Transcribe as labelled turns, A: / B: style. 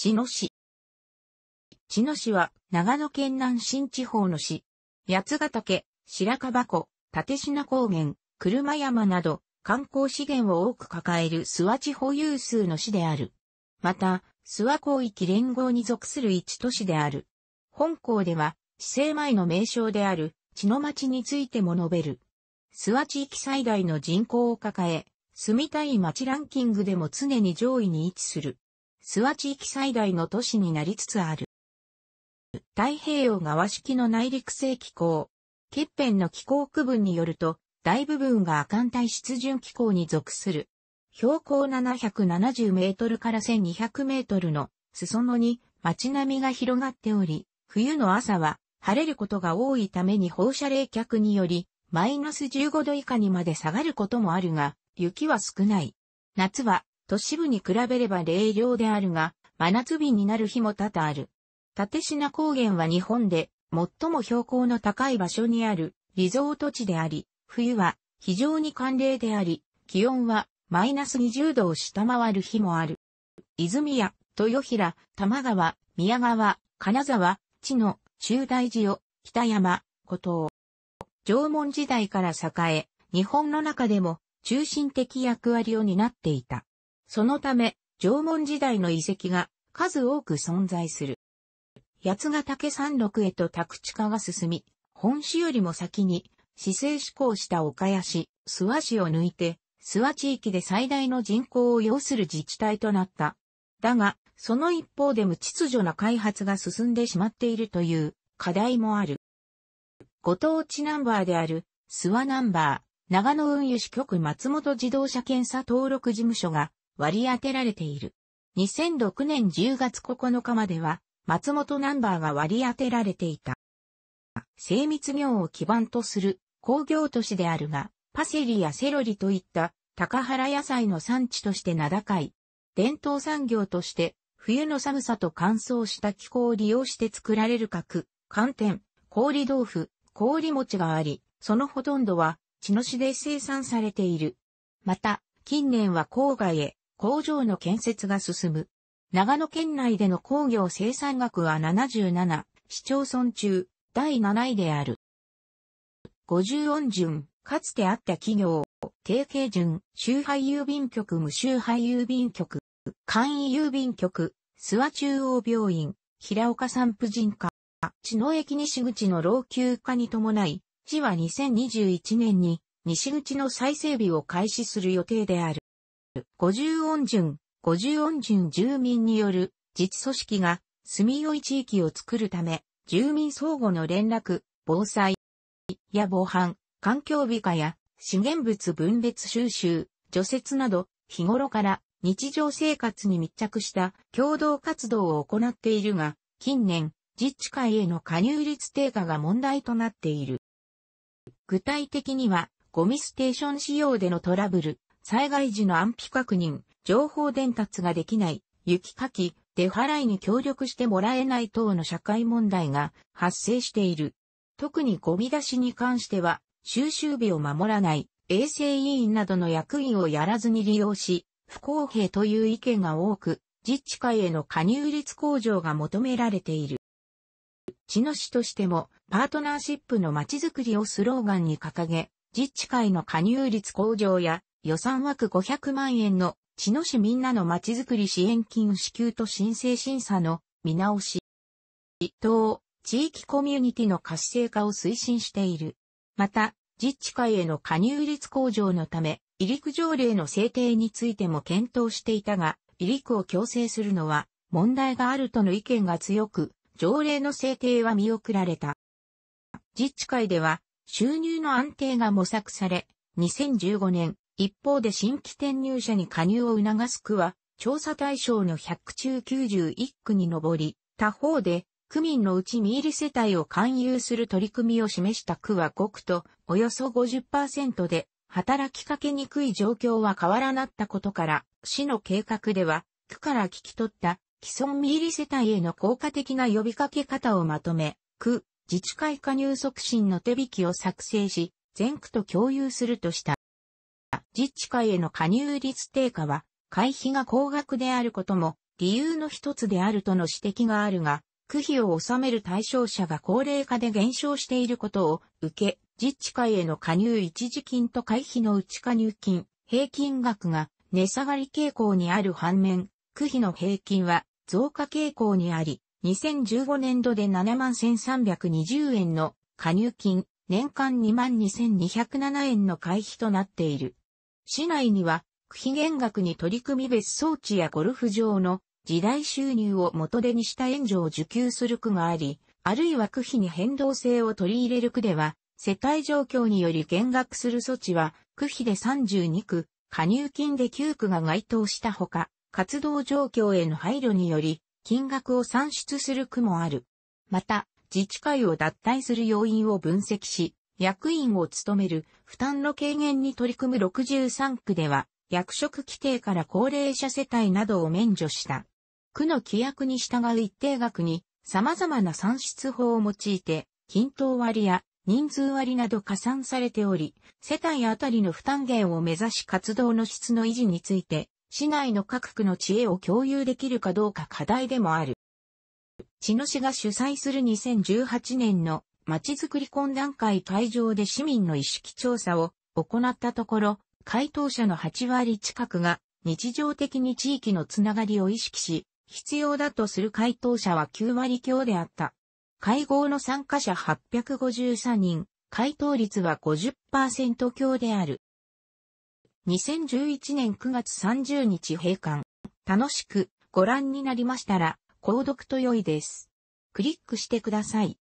A: 茅野市。茅野市は長野県南新地方の市。八ヶ岳、白樺湖、立品高原、車山など観光資源を多く抱える諏訪地方有数の市である。また、諏訪広域連合に属する一都市である。本校では、市政前の名称である、茅野町についても述べる。諏訪地域最大の人口を抱え、住みたい町ランキングでも常に上位に位置する。諏訪地域最大の都市になりつつある。太平洋側式の内陸性気候。欠片の気候区分によると、大部分が亜寒帯湿潤気候に属する。標高770メートルから1200メートルの裾野に街並みが広がっており、冬の朝は晴れることが多いために放射冷却により、マイナス15度以下にまで下がることもあるが、雪は少ない。夏は都市部に比べれば冷涼であるが、真夏日になる日も多々ある。立品高原は日本で最も標高の高い場所にあるリゾート地であり、冬は非常に寒冷であり、気温はマイナス20度を下回る日もある。泉谷、豊平、玉川、宮川、金沢、地の中大寺を北山、古島。縄文時代から栄え、日本の中でも中心的役割を担っていた。そのため、縄文時代の遺跡が数多く存在する。八ヶ岳山麓へと宅地化が進み、本市よりも先に、市政志向した岡谷市、諏訪市を抜いて、諏訪地域で最大の人口を要する自治体となった。だが、その一方で無秩序な開発が進んでしまっているという課題もある。ご当地ナンバーである諏訪ナンバー、長野運輸支局松本自動車検査登録事務所が割り当てられている。2006年10月9日までは、松本ナンバーが割り当てられていた。精密業を基盤とする工業都市であるが、パセリやセロリといった高原野菜の産地として名高い。伝統産業として、冬の寒さと乾燥した気候を利用して作られる角、寒天、氷豆腐、氷餅があり、そのほとんどは、茅野市で生産されている。また、近年は郊外へ工場の建設が進む。長野県内での工業生産額は77、市町村中、第7位である。50音順、かつてあった企業、定型順、周配郵便局無周配郵便局、簡易郵便局、諏訪中央病院、平岡産婦人科、地の駅西口の老朽化に伴い、市は2021年に西口の再整備を開始する予定である。50音順、50音順住民による自治組織が住みよい地域を作るため、住民相互の連絡、防災、や防犯、環境美化や資源物分別収集、除雪など、日頃から日常生活に密着した共同活動を行っているが、近年、自治会への加入率低下が問題となっている。具体的には、ゴミステーション仕様でのトラブル、災害時の安否確認、情報伝達ができない、雪かき、出払いに協力してもらえない等の社会問題が発生している。特にゴミ出しに関しては、収集日を守らない、衛生委員などの役員をやらずに利用し、不公平という意見が多く、自治会への加入率向上が求められている。茅野市としても、パートナーシップのまちづくりをスローガンに掲げ、自治会の加入率向上や予算枠500万円の、茅野市みんなのまちづくり支援金支給と申請審査の見直し。等、地域コミュニティの活性化を推進している。また、自治会への加入率向上のため、離陸条例の制定についても検討していたが、離陸を強制するのは問題があるとの意見が強く、条例の制定は見送られた。自治会では収入の安定が模索され、2015年一方で新規転入者に加入を促す区は、調査対象の100中91区に上り、他方で、区民のうち見入り世帯を勧誘する取り組みを示した区は5区と、およそ50%で、働きかけにくい状況は変わらなったことから、市の計画では、区から聞き取った既存見入り世帯への効果的な呼びかけ方をまとめ、区、自治会加入促進の手引きを作成し、全区と共有するとした。自治会への加入率低下は、会費が高額であることも、理由の一つであるとの指摘があるが、区費を納める対象者が高齢化で減少していることを受け、自治会への加入一時金と会費の内加入金、平均額が値下がり傾向にある反面、区費の平均は増加傾向にあり、2015年度で71,320円の加入金、年間22,207円の会費となっている。市内には、区費減額に取り組み別荘地やゴルフ場の時代収入を元手にした援助を受給する区があり、あるいは区費に変動性を取り入れる区では、世帯状況により減額する措置は、区費で32区、加入金で9区が該当したほか、活動状況への配慮により、金額を算出する区もある。また、自治会を脱退する要因を分析し、役員を務める負担の軽減に取り組む63区では、役職規定から高齢者世帯などを免除した。区の規約に従う一定額に様々な算出法を用いて、均等割や人数割など加算されており、世帯あたりの負担減を目指し活動の質の維持について、市内の各区の知恵を共有できるかどうか課題でもある。茅野市が主催する2018年のちづくり懇談会会場で市民の意識調査を行ったところ、回答者の8割近くが日常的に地域のつながりを意識し、必要だとする回答者は9割強であった。会合の参加者853人、回答率は50%強である。2011年9月30日閉館。楽しくご覧になりましたら、購読と良いです。クリックしてください。